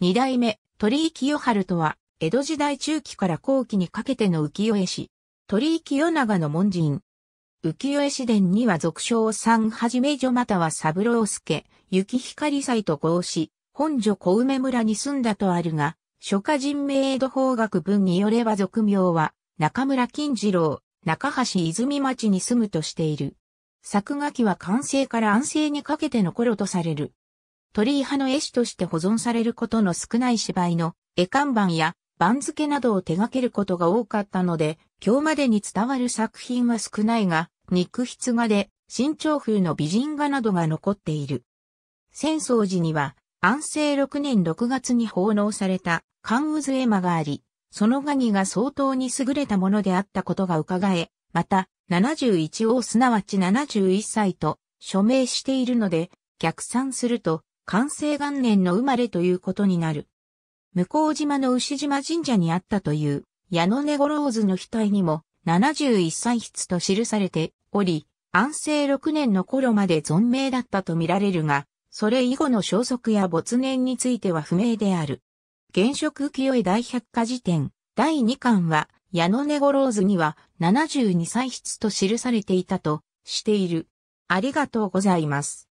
二代目、鳥居清春とは、江戸時代中期から後期にかけての浮世絵師。鳥居清長の門人。浮世絵師伝には俗称三はじめ女または三郎助、雪光斎と合し、本所小梅村に住んだとあるが、初夏人名江戸法学文によれば俗名は、中村金次郎、中橋泉町に住むとしている。作画期は完成から安静にかけての頃とされる。鳥居派の絵師として保存されることの少ない芝居の絵看板や番付などを手掛けることが多かったので、今日までに伝わる作品は少ないが、肉筆画で新潮風の美人画などが残っている。戦争時には安政6年6月に奉納された関渦絵馬があり、その画技が相当に優れたものであったことが伺え、また、71王すなわち71歳と署名しているので、逆算すると、完成元年の生まれということになる。向島の牛島神社にあったという、矢野根五郎図の額にも、71歳筆と記されており、安政6年の頃まで存命だったと見られるが、それ以後の消息や没年については不明である。現職清江大百科辞典、第2巻は、矢野根五郎図には72歳筆と記されていたとしている。ありがとうございます。